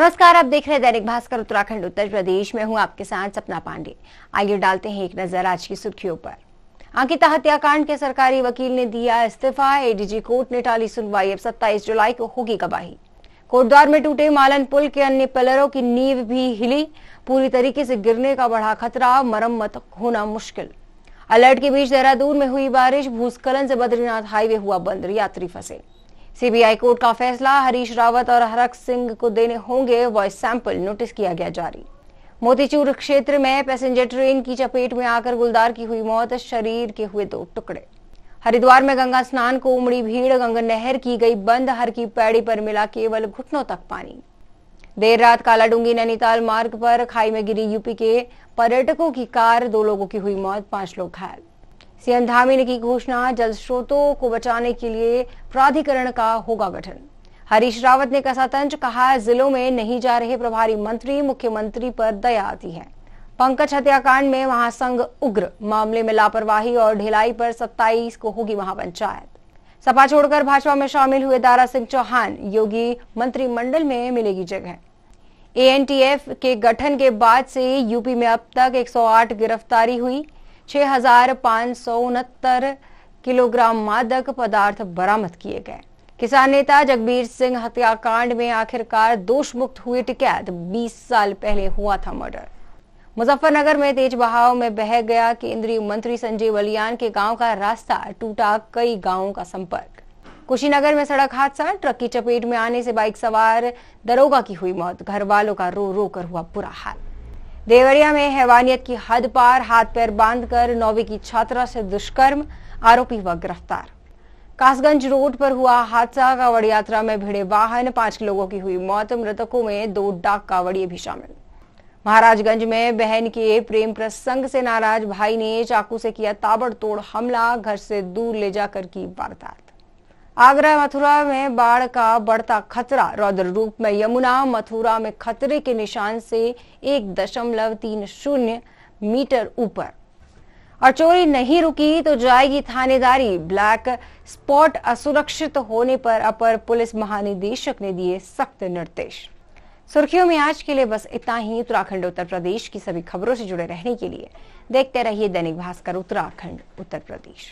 नमस्कार आप देख रहे हैं दैनिक भास्कर उत्तराखंड उत्तर प्रदेश में हूं आपके साथ सपना पांडे आइए डालते हैं एक नजर आज की सुर्खियों पर अंकिता हत्याकांड के सरकारी वकील ने दिया इस्तीफा एडीजी कोर्ट ने टाली सुनवाई अब 27 जुलाई को होगी गवाही कोटद्वार में टूटे मालन पुल के अन्य पिलरों की नींव भी हिली पूरी तरीके से गिरने का बढ़ा खतरा मरम्मत होना मुश्किल अलर्ट के बीच देहरादून में हुई बारिश भूस्खलन से बद्रीनाथ हाईवे हुआ बंद यात्री फंसे सीबीआई कोर्ट का फैसला हरीश रावत और हरक सिंह को देने होंगे वॉइस सैंपल नोटिस किया गया जारी मोतीचूर क्षेत्र में पैसेंजर ट्रेन की चपेट में आकर गुलदार की हुई मौत शरीर के हुए दो टुकड़े हरिद्वार में गंगा स्नान को उमड़ी भीड़ गंगा नहर की गई बंद हर की पैड़ी पर मिला केवल घुटनों तक पानी देर रात कालाडूंगी नैनीताल मार्ग पर खाई में गिरी यूपी के पर्यटकों की कार दो लोगों की हुई मौत पांच लोग घायल सीएम धामी ने की घोषणा जल स्रोतों को बचाने के लिए प्राधिकरण का होगा गठन हरीश रावत ने कसा तंज कहा जिलों में नहीं जा रहे प्रभारी मंत्री मुख्यमंत्री पर दया आती है पंकज हत्याकांड में महासंघ उग्र मामले में लापरवाही और ढिलाई पर 27 को होगी महापंचायत सपा छोड़कर भाजपा में शामिल हुए दारा सिंह चौहान योगी मंत्रिमंडल में मिलेगी जगह एएनटीएफ के गठन के बाद से यूपी में अब तक 108 गिरफ्तारी हुई छह हजार पाँच सौ उनहत्तर किलोग्राम मादक पदार्थ बरामद किए गए किसान नेता जगबीर सिंह हत्याकांड में आखिरकार दोष मुक्त हुए टिकैत 20 साल पहले हुआ था मर्डर मुजफ्फरनगर में तेज बहाव में बह गया केंद्रीय मंत्री संजय बलियान के गांव का रास्ता टूटा कई गांवों का संपर्क कुशीनगर में सड़क हादसा ट्रक की चपेट में आने से बाइक सवार दरोगा की हुई मौत घर वालों का रो रो कर हुआ बुरा हाल देवरिया में हैवानियत की हद पार हाथ पैर बांधकर नौवीं की छात्रा से दुष्कर्म आरोपी व गिरफ्तार कासगंज रोड पर हुआ हादसा कावड़ यात्रा में भिड़े वाहन पांच लोगों की हुई मौत मृतकों में दो डाक कावड़िए भी शामिल महाराजगंज में बहन के प्रेम प्रसंग से नाराज भाई ने चाकू से किया ताबड़तोड़ हमला घर से दूर ले जाकर की वारदात आगरा मथुरा में बाढ़ का बढ़ता खतरा रौद्र रूप में यमुना मथुरा में खतरे के निशान से एक दशमलव तीन शून्य मीटर ऊपर और चोरी नहीं रुकी तो जाएगी थानेदारी ब्लैक स्पॉट असुरक्षित होने पर अपर पुलिस महानिदेशक ने दिए सख्त निर्देश सुर्खियों में आज के लिए बस इतना ही उत्तराखंड उत्तर प्रदेश की सभी खबरों से जुड़े रहने के लिए देखते रहिए दैनिक भास्कर उत्तराखंड उत्तर प्रदेश